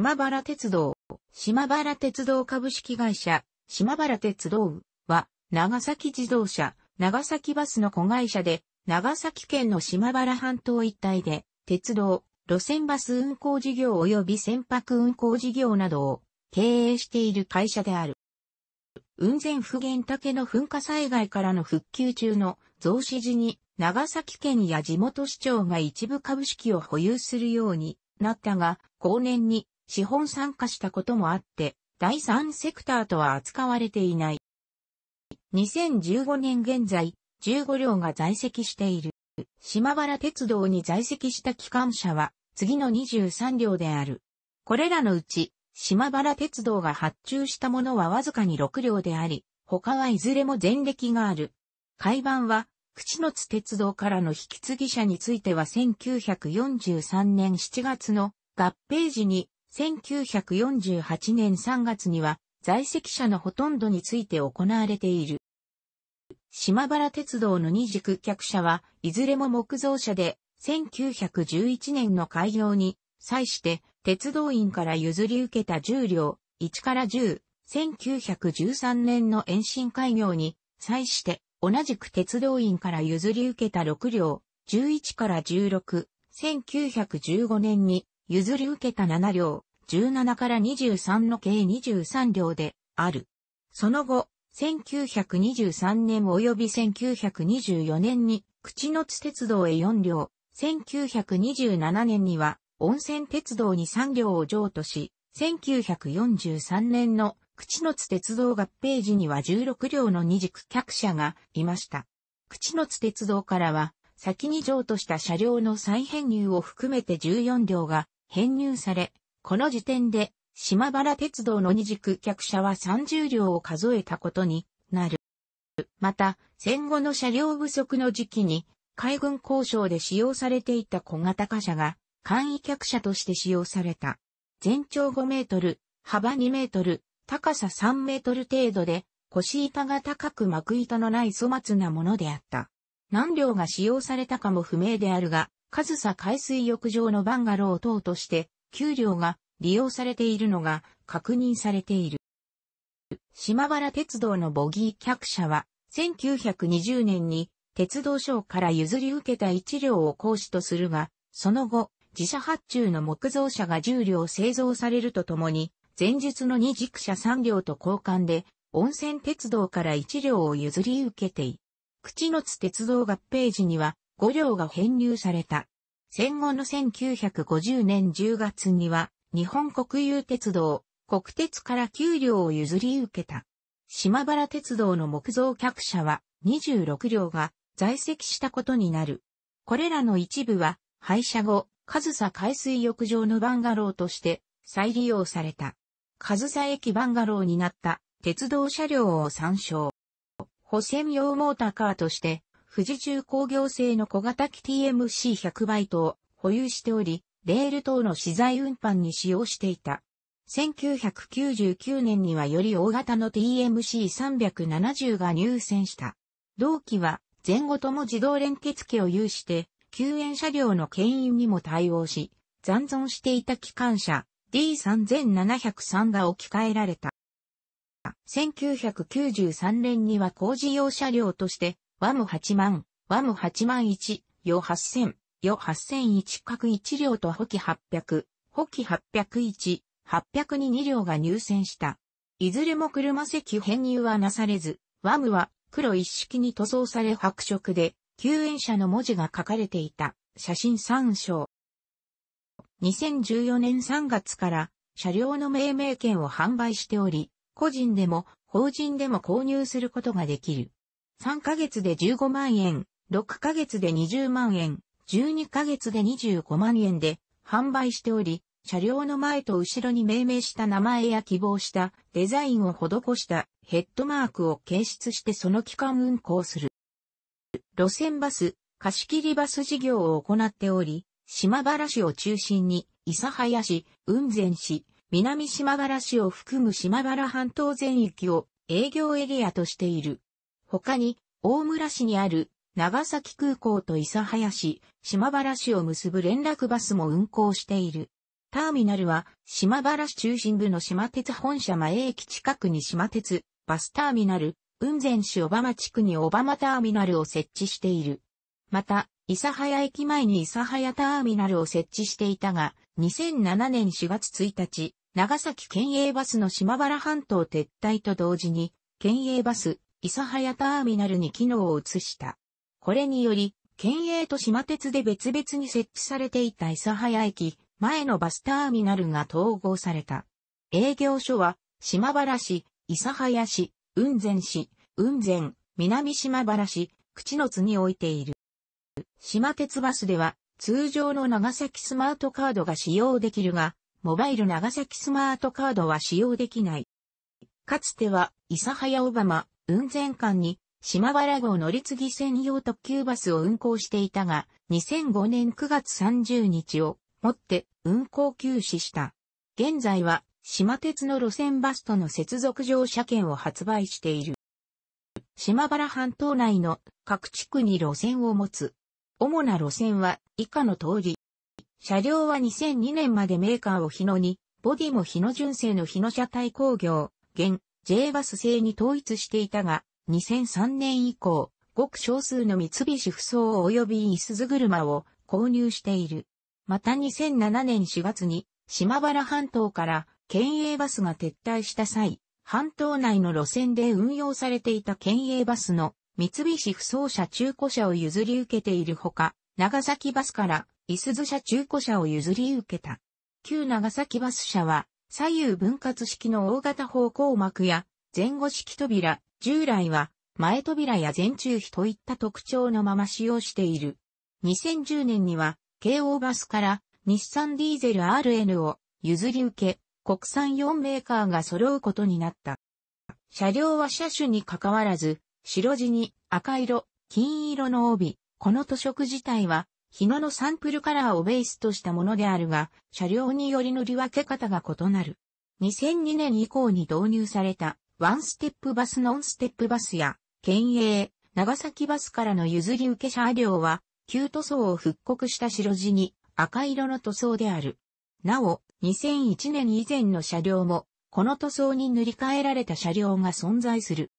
島原鉄道、島原鉄道株式会社、島原鉄道は、長崎自動車、長崎バスの子会社で、長崎県の島原半島一帯で、鉄道、路線バス運行事業及び船舶運行事業などを経営している会社である。雲仙普賢岳の噴火災害からの復旧中の増資時に長崎県や地元市長が一部株式を保有するようになったが、後年に資本参加したこともあって、第三セクターとは扱われていない。2015年現在、15両が在籍している。島原鉄道に在籍した機関車は、次の23両である。これらのうち、島原鉄道が発注したものはわずかに6両であり、他はいずれも前歴がある。海番は、口の津鉄道からの引き継ぎ者については1943年7月の合併時に1948年3月には在籍者のほとんどについて行われている。島原鉄道の二軸客車はいずれも木造車で、1911年の開業に際して鉄道員から譲り受けた10両、1から10、1913年の延伸開業に際して同じく鉄道員から譲り受けた6両、11から16、1915年に譲り受けた7両、17から23の計23両で、ある。その後、1923年及び1924年に、口の津鉄道へ4両、1927年には、温泉鉄道に3両を譲渡し、1943年の口の津鉄道合併時には16両の二軸客車がいました。口の津鉄道からは、先に譲渡した車両の再編入を含めて14両が編入され、この時点で島原鉄道の二軸客車は30両を数えたことになる。また、戦後の車両不足の時期に、海軍交渉で使用されていた小型貨車が、簡易客車として使用された。全長5メートル、幅2メートル、高さ3メートル程度で、腰板が高く幕板のない粗末なものであった。何両が使用されたかも不明であるが、上総海水浴場のバンガロー等として、給料が利用されているのが確認されている。島原鉄道のボギー客車は、1920年に鉄道省から譲り受けた一両を行使とするが、その後、自社発注の木造車が10両製造されるとともに、前日の二軸車3両と交換で、温泉鉄道から1両を譲り受けてい。口の津鉄道合併時には、五両が編入された。戦後の1950年10月には、日本国有鉄道、国鉄から給料を譲り受けた。島原鉄道の木造客車は26両が在籍したことになる。これらの一部は廃車後、上総海水浴場のバンガローとして再利用された。上総駅バンガローになった鉄道車両を参照。保線用モーターカーとして富士重工業製の小型機 TMC100 バイトを保有しており、レール等の資材運搬に使用していた。1999年にはより大型の TMC370 が入選した。同期は前後とも自動連結機を有して、救援車両の牽引にも対応し、残存していた機関車 D3703 が置き換えられた。1993年には工事用車両としてワム8万、ワム8万1、ヨ8000、よ8001角1両と補機800、補機801、8 0 2 2両が入選した。いずれも車席編入はなされず、ワムは黒一式に塗装され白色で、救援者の文字が書かれていた。写真参照。2014年3月から車両の命名権を販売しており、個人でも法人でも購入することができる。3ヶ月で15万円、6ヶ月で20万円、12ヶ月で25万円で販売しており、車両の前と後ろに命名した名前や希望したデザインを施したヘッドマークを掲出してその期間運行する。路線バス、貸切バス事業を行っており、島原市を中心に、諫早市、雲仙市、南島原市を含む島原半島全域を営業エリアとしている。他に、大村市にある長崎空港と諫早市、島原市を結ぶ連絡バスも運行している。ターミナルは、島原市中心部の島鉄本社前駅近くに島鉄、バスターミナル、雲仙市小浜地区に小浜ターミナルを設置している。また、諫早駅前に諫早ターミナルを設置していたが、2007年4月1日、長崎県営バスの島原半島撤退と同時に、県営バス、諫早ターミナルに機能を移した。これにより、県営と島鉄で別々に設置されていた諫早駅、前のバスターミナルが統合された。営業所は、島原市、諫早市、雲仙市、雲仙、南島原市、口の津に置いている。島鉄バスでは、通常の長崎スマートカードが使用できるが、モバイル長崎スマートカードは使用できない。かつては、諫早小浜、雲仙間に島原号乗り継ぎ専用特急バスを運行していたが、2005年9月30日をもって運行休止した。現在は島鉄の路線バスとの接続乗車券を発売している。島原半島内の各地区に路線を持つ。主な路線は以下の通り。車両は2002年までメーカーを日野に、ボディも日野純正の日野車体工業、現、J バス制に統一していたが、2003年以降、ごく少数の三菱不装及びいすず車を購入している。また2007年4月に、島原半島から県営バスが撤退した際、半島内の路線で運用されていた県営バスの三菱不装車中古車を譲り受けているほか、長崎バスからいすず車中古車を譲り受けた。旧長崎バス社は左右分割式の大型方向幕や前後式扉、従来は前扉や前中比といった特徴のまま使用している。2010年には、京王バスから日産ディーゼル RN を譲り受け、国産4メーカーが揃うことになった。車両は車種に関わらず、白地に赤色、金色の帯、この塗色自体は日野のサンプルカラーをベースとしたものであるが、車両により塗り分け方が異なる。2002年以降に導入された、ワンステップバスノンステップバスや、県営、長崎バスからの譲り受け車両は、旧塗装を復刻した白地に赤色の塗装である。なお、2001年以前の車両も、この塗装に塗り替えられた車両が存在する。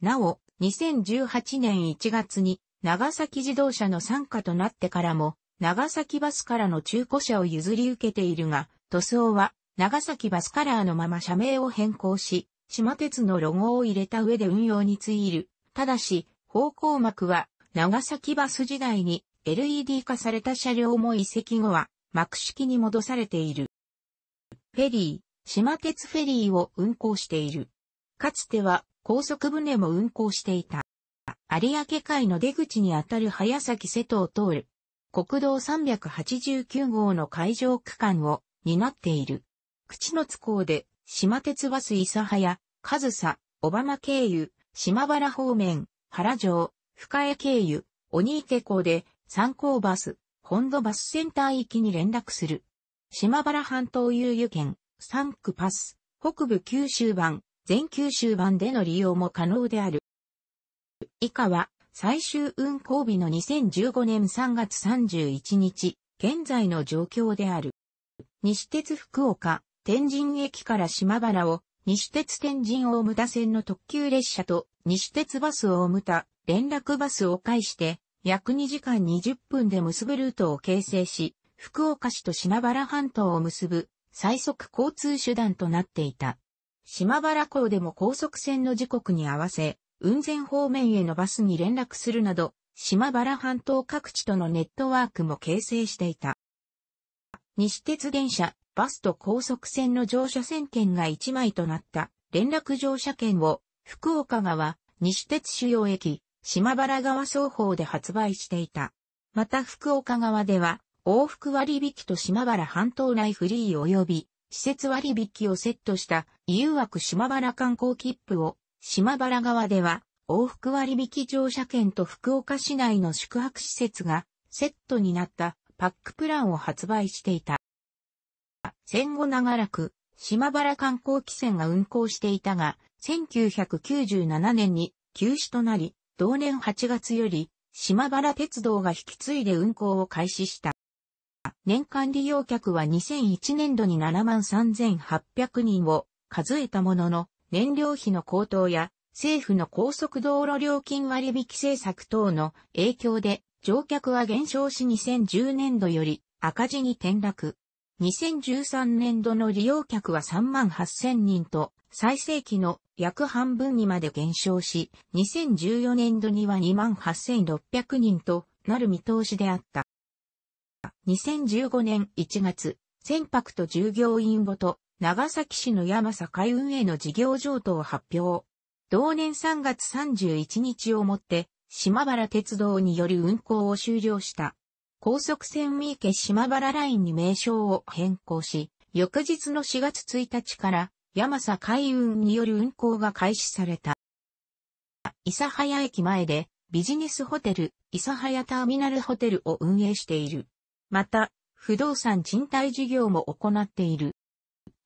なお、2018年1月に長崎自動車の傘下となってからも、長崎バスからの中古車を譲り受けているが、塗装は長崎バスカラーのまま社名を変更し、島鉄のロゴを入れた上で運用についる。ただし、方向幕は長崎バス時代に LED 化された車両も移籍後は幕式に戻されている。フェリー、島鉄フェリーを運行している。かつては高速船も運行していた。有明海の出口にあたる早崎瀬戸を通る、国道389号の海上区間を担っている。口の津港で、島鉄バス諫早、上さ、小浜経由、島原方面、原城、深江経由、鬼池港で、三考バス、本土バスセンター行きに連絡する。島原半島遊遊圏、三区パス、北部九州版、全九州版での利用も可能である。以下は最終運行日の2015年3月31日、現在の状況である。西鉄福岡、天神駅から島原を、西鉄天神大牟田線の特急列車と西鉄バス大牟田、連絡バスを介して、約2時間20分で結ぶルートを形成し、福岡市と島原半島を結ぶ最速交通手段となっていた。島原港でも高速船の時刻に合わせ、雲仙方面へのバスに連絡するなど、島原半島各地とのネットワークも形成していた。西鉄電車、バスと高速線の乗車線券が1枚となった連絡乗車券を福岡川、西鉄主要駅、島原川双方で発売していた。また福岡川では往復割引と島原半島内フリー及び施設割引をセットした誘惑島原観光切符を島原川では、往復割引乗車券と福岡市内の宿泊施設がセットになったパックプランを発売していた。戦後長らく島原観光汽船が運航していたが、1997年に休止となり、同年8月より島原鉄道が引き継いで運行を開始した。年間利用客は2001年度に7万3800人を数えたものの、燃料費の高騰や政府の高速道路料金割引政策等の影響で乗客は減少し2010年度より赤字に転落。2013年度の利用客は3万8000人と最盛期の約半分にまで減少し、2014年度には2万8600人となる見通しであった。2015年1月、船舶と従業員ごと長崎市の山境運営の事業譲渡を発表。同年3月31日をもって、島原鉄道により運行を終了した。高速線三池島原ラインに名称を変更し、翌日の4月1日から山佐海運による運行が開始された。諫早駅前でビジネスホテル、諫早ターミナルホテルを運営している。また、不動産賃貸事業も行っている。